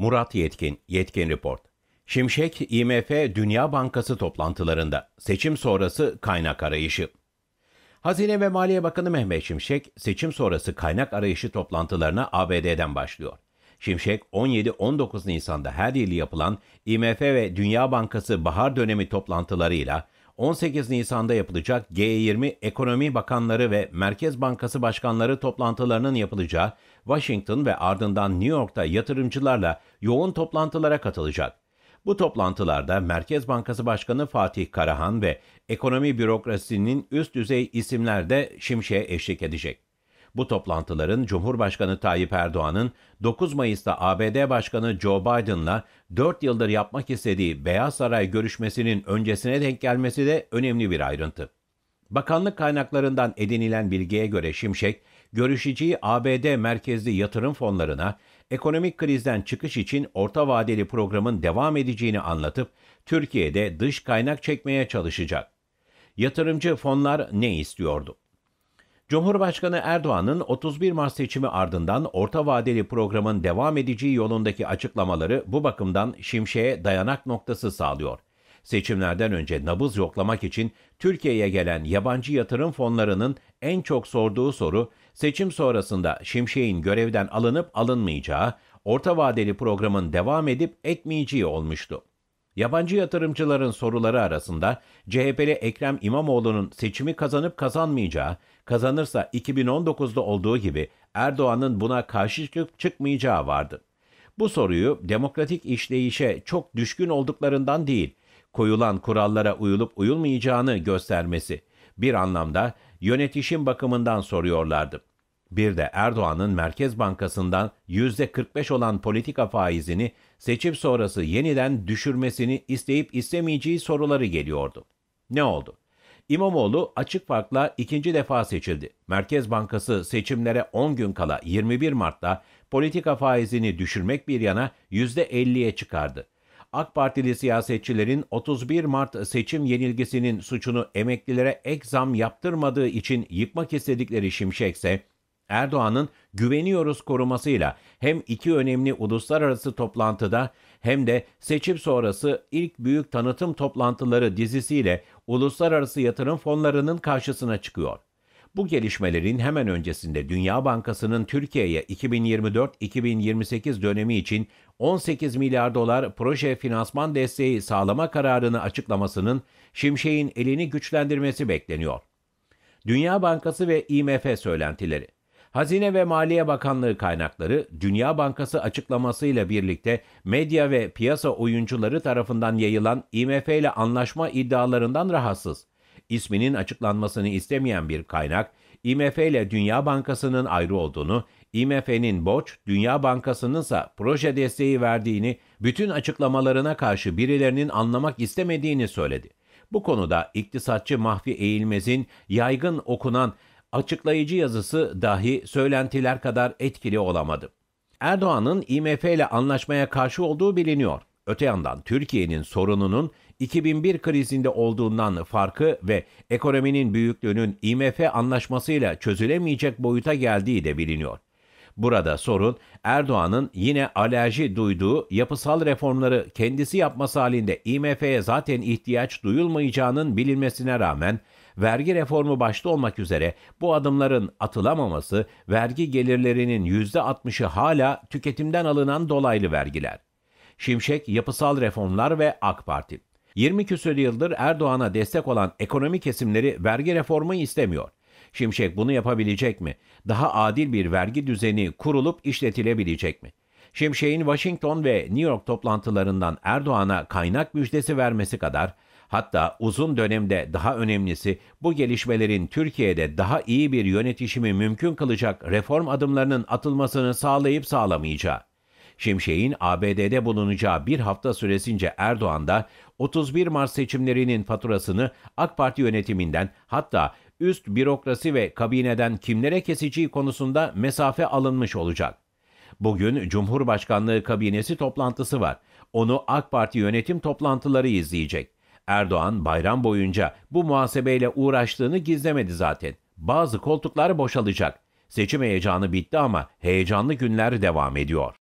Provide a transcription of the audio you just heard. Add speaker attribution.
Speaker 1: Murat Yetkin, Yetkin Report. Şimşek, IMF Dünya Bankası toplantılarında seçim sonrası kaynak arayışı. Hazine ve Maliye Bakanı Mehmet Şimşek, seçim sonrası kaynak arayışı toplantılarına ABD'den başlıyor. Şimşek 17-19 Nisan'da her yıl yapılan IMF ve Dünya Bankası bahar dönemi toplantılarıyla 18 Nisan'da yapılacak G20 Ekonomi Bakanları ve Merkez Bankası Başkanları toplantılarının yapılacağı Washington ve ardından New York'ta yatırımcılarla yoğun toplantılara katılacak. Bu toplantılarda Merkez Bankası Başkanı Fatih Karahan ve ekonomi bürokrasisinin üst düzey isimler de Şimşek'e eşlik edecek. Bu toplantıların Cumhurbaşkanı Tayyip Erdoğan'ın 9 Mayıs'ta ABD Başkanı Joe Biden'la 4 yıldır yapmak istediği Beyaz Saray görüşmesinin öncesine denk gelmesi de önemli bir ayrıntı. Bakanlık kaynaklarından edinilen bilgiye göre Şimşek, görüşeceği ABD merkezli yatırım fonlarına ekonomik krizden çıkış için orta vadeli programın devam edeceğini anlatıp Türkiye'de dış kaynak çekmeye çalışacak. Yatırımcı fonlar ne istiyordu? Cumhurbaşkanı Erdoğan'ın 31 Mart seçimi ardından orta vadeli programın devam edeceği yolundaki açıklamaları bu bakımdan Şimşek'e dayanak noktası sağlıyor. Seçimlerden önce nabız yoklamak için Türkiye'ye gelen yabancı yatırım fonlarının en çok sorduğu soru seçim sonrasında Şimşek'in görevden alınıp alınmayacağı, orta vadeli programın devam edip etmeyeceği olmuştu. Yabancı yatırımcıların soruları arasında CHP'li Ekrem İmamoğlu'nun seçimi kazanıp kazanmayacağı, kazanırsa 2019'da olduğu gibi Erdoğan'ın buna karşı çıkıp çıkmayacağı vardı. Bu soruyu demokratik işleyişe çok düşkün olduklarından değil, koyulan kurallara uyulup uyulmayacağını göstermesi bir anlamda yönetişim bakımından soruyorlardı. Bir de Erdoğan'ın Merkez Bankası'ndan %45 olan politika faizini seçim sonrası yeniden düşürmesini isteyip istemeyeceği soruları geliyordu. Ne oldu? İmamoğlu açık farkla ikinci defa seçildi. Merkez Bankası seçimlere 10 gün kala 21 Mart'ta politika faizini düşürmek bir yana %50'ye çıkardı. AK Partili siyasetçilerin 31 Mart seçim yenilgisinin suçunu emeklilere ek zam yaptırmadığı için yıkmak istedikleri şimşekse, ise Erdoğan'ın güveniyoruz korumasıyla hem iki önemli uluslararası toplantıda hem de seçim sonrası ilk büyük tanıtım toplantıları dizisiyle uluslararası yatırım fonlarının karşısına çıkıyor. Bu gelişmelerin hemen öncesinde Dünya Bankası'nın Türkiye'ye 2024-2028 dönemi için 18 milyar dolar proje finansman desteği sağlama kararını açıklamasının Şimşek'in elini güçlendirmesi bekleniyor. Dünya Bankası ve IMF söylentileri Hazine ve Maliye Bakanlığı kaynakları Dünya Bankası açıklamasıyla birlikte medya ve piyasa oyuncuları tarafından yayılan IMF ile anlaşma iddialarından rahatsız. İsminin açıklanmasını istemeyen bir kaynak, IMF ile Dünya Bankası'nın ayrı olduğunu, IMF'nin borç, Dünya Bankası'nın ise proje desteği verdiğini, bütün açıklamalarına karşı birilerinin anlamak istemediğini söyledi. Bu konuda iktisatçı Mahfi Eğilmez'in yaygın okunan açıklayıcı yazısı dahi söylentiler kadar etkili olamadı. Erdoğan'ın IMF ile anlaşmaya karşı olduğu biliniyor. Öte yandan Türkiye'nin sorununun 2001 krizinde olduğundan farkı ve ekonominin büyüklüğünün IMF anlaşmasıyla çözülemeyecek boyuta geldiği de biliniyor. Burada sorun Erdoğan'ın yine alerji duyduğu yapısal reformları kendisi yapması halinde IMF'ye zaten ihtiyaç duyulmayacağının bilinmesine rağmen vergi reformu başta olmak üzere bu adımların atılamaması vergi gelirlerinin %60'ı hala tüketimden alınan dolaylı vergiler. Şimşek yapısal reformlar ve AK Parti. 20 küsur yıldır Erdoğan'a destek olan ekonomi kesimleri vergi reformu istemiyor. Şimşek bunu yapabilecek mi? Daha adil bir vergi düzeni kurulup işletilebilecek mi? Şimşek'in Washington ve New York toplantılarından Erdoğan'a kaynak müjdesi vermesi kadar hatta uzun dönemde daha önemlisi bu gelişmelerin Türkiye'de daha iyi bir yönetişimi mümkün kılacak reform adımlarının atılmasını sağlayıp sağlamayacağı. Şimşek'in ABD'de bulunacağı bir hafta süresince Erdoğan da 31 Mart seçimlerinin faturasını AK Parti yönetiminden hatta üst bürokrasi ve kabineden kimlere keseceği konusunda mesafe alınmış olacak. Bugün Cumhurbaşkanlığı kabinesi toplantısı var. Onu AK Parti yönetim toplantıları izleyecek. Erdoğan bayram boyunca bu muhasebeyle uğraştığını gizlemedi zaten. Bazı koltuklar boşalacak. Seçim heyecanı bitti ama heyecanlı günler devam ediyor.